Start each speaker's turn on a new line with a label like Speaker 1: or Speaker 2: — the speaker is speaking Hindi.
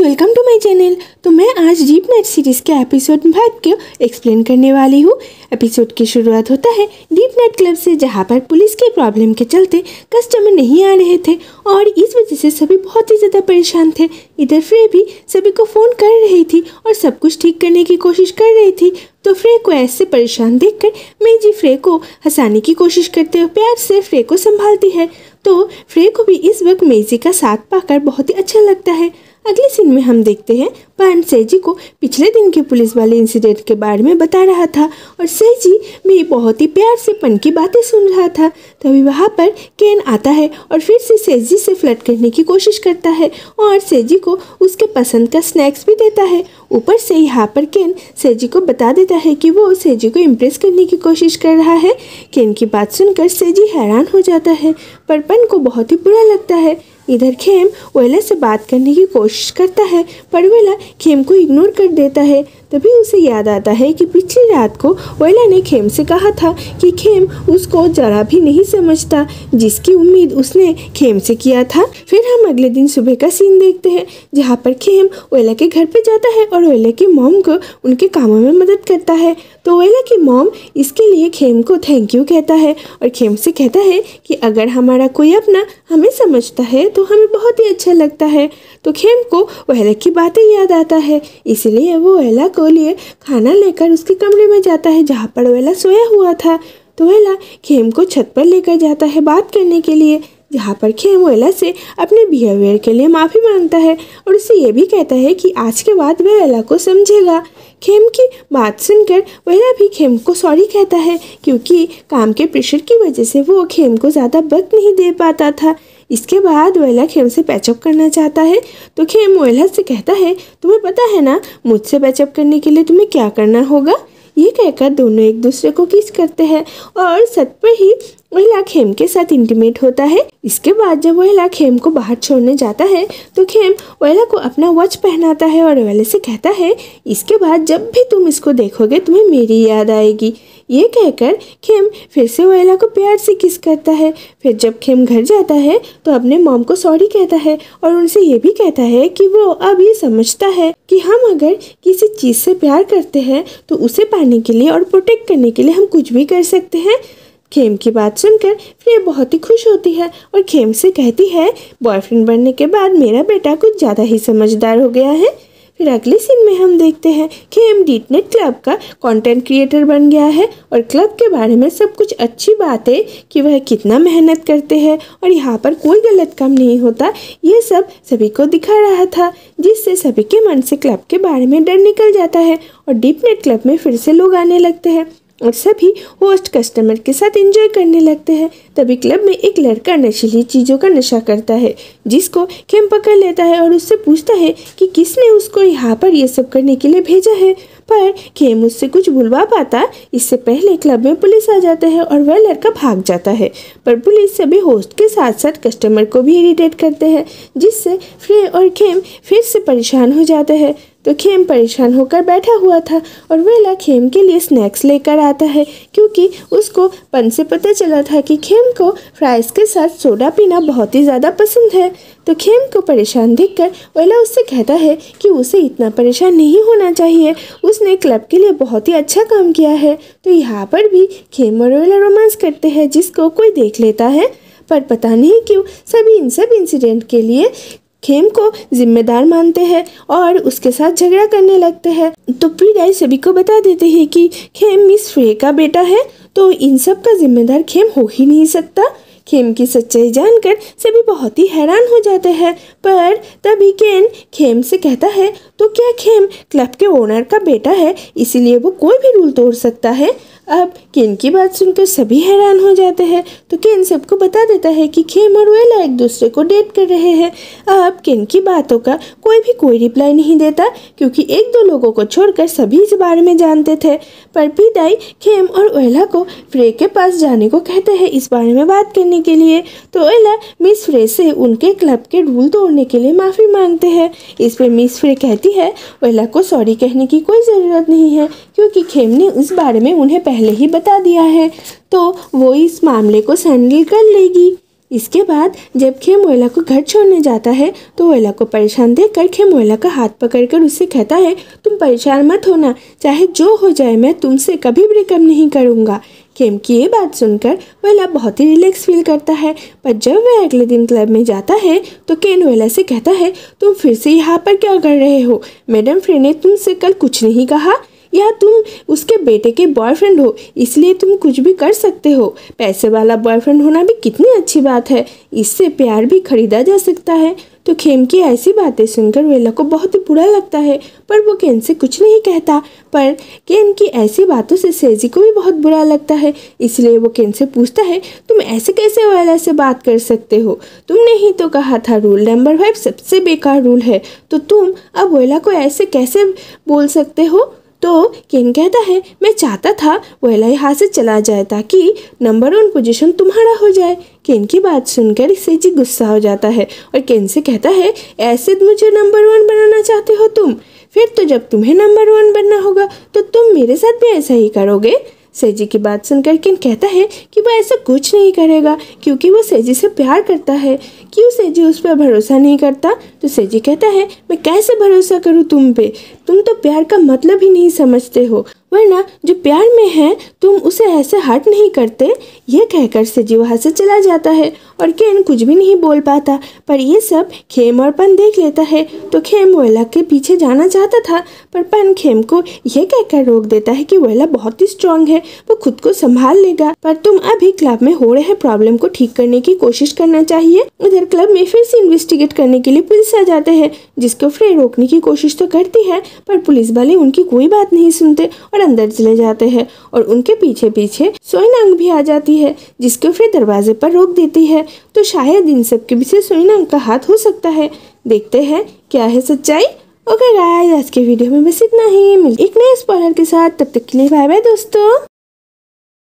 Speaker 1: guys welcome to my channel तो मैं आज जीप नेट सीरीज़ के एपिसोड भाग को एक्सप्लेन करने वाली हूँ एपिसोड की शुरुआत होता है डीप नेट क्लब से जहाँ पर पुलिस की प्रॉब्लम के चलते कस्टमर नहीं आ रहे थे और इस वजह से सभी बहुत ही ज़्यादा परेशान थे इधर फ्रे भी सभी को फ़ोन कर रही थी और सब कुछ ठीक करने की कोशिश कर रही थी तो फ्रे को ऐसे परेशान देख कर मेजी फ्रे को हंसाने की कोशिश करते हुए प्यार से फ्रे को संभालती है तो फ्रे को भी इस वक्त मेजी का साथ पाकर बहुत ही अच्छा लगता है अगले सीन में हम देखते हैं पान सेजी को पिछले दिन के पुलिस वाले इंसिडेंट के बारे में बता रहा था और सेजी में बहुत ही प्यार से पन की बातें सुन रहा था तभी वहाँ पर केन आता है और फिर से सेजी से फ्लट करने की कोशिश करता है और सेजी को उसके पसंद का स्नैक्स भी देता है ऊपर से यहाँ पर केन सेजी को बता देता है कि वो सेजी को इम्प्रेस करने की कोशिश कर रहा है केन की बात सुनकर सेजी हैरान हो जाता है पर पन को बहुत ही बुरा लगता है इधर खेम ओयला से बात करने की कोशिश करता है पर ओयला खेम को इग्नोर कर देता है तभी उसे याद आता है कि पिछली रात को ओयला ने खेम से कहा था कि खेम उसको जरा भी नहीं समझता जिसकी उम्मीद उसने खेम से किया था फिर हम अगले दिन सुबह का सीन देखते हैं जहाँ पर खेम ओयला के घर पे जाता है और वैला की मोम को उनके कामों में मदद करता है तो ओयला की मोम इसके लिए खेम को थैंक यू कहता है और खेम से कहता है कि अगर हमारा कोई अपना हमें समझता है तो हमें बहुत ही अच्छा लगता है तो खेम को ओहला की बातें याद आता है इसलिए वो ओहला को लिए खाना लेकर उसके कमरे में जाता है जहाँ पर वेला सोया हुआ था तो वेला खेम को छत पर लेकर जाता है बात करने के लिए जहाँ पर खेम वेला से अपने बिहेवियर के लिए माफ़ी मांगता है और उसे ये भी कहता है कि आज के बाद वह वेला को समझेगा खेम की बात सुनकर वेला भी खेम को सॉरी कहता है क्योंकि काम के प्रेशर की वजह से वो खेम को ज़्यादा वक्त नहीं दे पाता था इसके बाद वोला खेम से पैचअप करना चाहता है तो खेम वोला से कहता है तुम्हें पता है ना मुझसे पैचअप करने के लिए तुम्हें क्या करना होगा ये कहकर दोनों एक दूसरे को किस करते हैं और सत पर ही महिला खेम के साथ इंटीमेट होता है इसके बाद जब वहला खेम को बाहर छोड़ने जाता है तो खेम वहला को अपना वॉच पहनाता है और वहले से कहता है इसके बाद जब भी तुम इसको देखोगे तुम्हें मेरी याद आएगी ये कहकर खेम फिर से वहला को प्यार से किस करता है फिर जब खेम घर जाता है तो अपने मॉम को सॉरी कहता है और उनसे ये भी कहता है कि वो अब ये समझता है कि हम अगर किसी चीज़ से प्यार करते हैं तो उसे पाने के लिए और प्रोटेक्ट करने के लिए हम कुछ भी कर सकते हैं खेम की बात सुनकर फिर बहुत ही खुश होती है और खेम से कहती है बॉयफ्रेंड बनने के बाद मेरा बेटा कुछ ज़्यादा ही समझदार हो गया है फिर अगले सीन में हम देखते हैं कि एम डीटनेट क्लब का कंटेंट क्रिएटर बन गया है और क्लब के बारे में सब कुछ अच्छी बात है कि वह कितना मेहनत करते हैं और यहाँ पर कोई गलत काम नहीं होता यह सब सभी को दिखा रहा था जिससे सभी के मन से क्लब के बारे में डर निकल जाता है और डीपनेट क्लब में फिर से लोग आने लगते हैं और सभी होस्ट कस्टमर के साथ एंजॉय करने लगते हैं तभी क्लब में एक लड़का नशीली चीज़ों का नशा करता है जिसको खेम पकड़ लेता है और उससे पूछता है कि किसने उसको यहाँ पर यह सब करने के लिए भेजा है पर खेम उससे कुछ बुलवा पाता इससे पहले क्लब में पुलिस आ जाता है और वह लड़का भाग जाता है पर पुलिस सभी होस्ट के साथ साथ कस्टमर को भी इरीटेट करते हैं जिससे फ्रे और खेम फिर से परेशान हो जाते हैं तो खेम परेशान होकर बैठा हुआ था और वेला खेम के लिए स्नैक्स लेकर आता है क्योंकि उसको पन से पता चला था कि खेम को फ्राइज़ के साथ सोडा पीना बहुत ही ज़्यादा पसंद है तो खेम को परेशान देखकर वेला उससे कहता है कि उसे इतना परेशान नहीं होना चाहिए उसने क्लब के लिए बहुत ही अच्छा काम किया है तो यहाँ पर भी खेम और वेला रोमांस करते हैं जिसको कोई देख लेता है पर पता नहीं क्यों सभी इन सब इंसिडेंट के लिए खेम को जिम्मेदार मानते हैं और उसके साथ झगड़ा करने लगते हैं तो पीड़ाई सभी को बता देते हैं कि खेम मिस फ्रे का बेटा है तो इन सब का जिम्मेदार खेम हो ही नहीं सकता खेम की सच्चाई जानकर सभी बहुत ही हैरान हो जाते हैं पर तभी केन खेम से कहता है तो क्या खेम क्लब के ओनर का बेटा है इसीलिए वो कोई भी रूल तोड़ सकता है अब किन की बात सुनकर सभी हैरान हो जाते हैं तो किन सबको बता देता है कि खेम और वेला एक दूसरे को डेट कर रहे हैं अब किन की बातों का कोई भी कोई रिप्लाई नहीं देता क्योंकि एक दो लोगों को छोड़कर सभी इस बारे में जानते थे पर पिताई खेम और ओहला को फ्रे के पास जाने को कहते हैं इस बारे में बात करने के लिए तो ओहला मिस फ्रे से उनके क्लब के रूल तोड़ने के लिए माफ़ी मांगते हैं इस पर मिस फ्रे कहती है ओहला को सॉरी कहने की कोई ज़रूरत नहीं है क्योंकि खेम ने उस बारे में उन्हें पहले ही बता दिया है तो वो इस मामले को सैंडल कर लेगी इसके बाद जब खेम ओयला को घर छोड़ने जाता है तो ओयला को परेशान देख कर खेम ओयला का हाथ पकड़कर उससे कहता है तुम परेशान मत होना चाहे जो हो जाए मैं तुमसे कभी ब्रेकअप नहीं करूँगा खेम की ये बात सुनकर ओयला बहुत ही रिलैक्स फील करता है पर जब वह अगले दिन क्लब में जाता है तो केन ओयला से कहता है तुम फिर से यहाँ पर क्या कर रहे हो मैडम फ्रे ने तुमसे कल कुछ नहीं कहा या तुम उसके बेटे के बॉयफ्रेंड हो इसलिए तुम कुछ भी कर सकते हो पैसे वाला बॉयफ्रेंड होना भी कितनी अच्छी बात है इससे प्यार भी खरीदा जा सकता है तो खेम की ऐसी बातें सुनकर वेला को बहुत ही बुरा लगता है पर वो केन से कुछ नहीं कहता पर केन की ऐसी बातों से सेजी को भी बहुत बुरा लगता है इसलिए वो केन से पूछता है तुम ऐसे कैसे वेला से बात कर सकते हो तुमने ही तो कहा था रूल नंबर फाइव सबसे बेकार रूल है तो तुम अब वेला को ऐसे कैसे बोल सकते हो तो केन कहता है मैं चाहता था एल आई से चला जाए ताकि नंबर वन पोजीशन तुम्हारा हो जाए केन की बात सुनकर सेजी गुस्सा हो जाता है और केन से कहता है ऐसे तो मुझे नंबर वन बनाना चाहते हो तुम फिर तो जब तुम्हें नंबर वन बनना होगा तो तुम मेरे साथ भी ऐसा ही करोगे सेजी की बात सुनकर किन कहता है कि वह ऐसा कुछ नहीं करेगा क्योंकि वो सेजी से प्यार करता है क्यों सेजी उस पर भरोसा नहीं करता तो सेजी कहता है मैं कैसे भरोसा करूँ तुम पे तुम तो प्यार का मतलब ही नहीं समझते हो वरना जो प्यार में है तुम उसे ऐसे हट नहीं करते यह कहकर सजीव वहाँ से चला जाता है और केन कुछ भी नहीं बोल पाता पर यह सब खेम और पन देख लेता है तो खेम वोला के पीछे जाना चाहता था पर पन खेम को यह कहकर रोक देता है कि वोला बहुत ही स्ट्रांग है वो खुद को संभाल लेगा पर तुम अभी क्लब में हो रहे प्रॉब्लम को ठीक करने की कोशिश करना चाहिए उधर क्लब में फिर से इन्वेस्टिगेट करने के लिए पुलिस आ जाते हैं जिसको फ्रे रोकने की कोशिश तो करती है पर पुलिस वाले उनकी कोई बात नहीं सुनते और अंदर चले जाते हैं और उनके पीछे पीछे सोइनांग भी आ जाती है जिसको फिर दरवाजे पर रोक देती है तो शायद इन सब के पीछे सोइनांग का हाथ हो सकता है देखते हैं क्या है सच्चाई ओके गाइस आज के वीडियो में बस इतना ही मिल एक नए स्पॉलर के साथ तब तक के लिए बाय बाय दोस्तों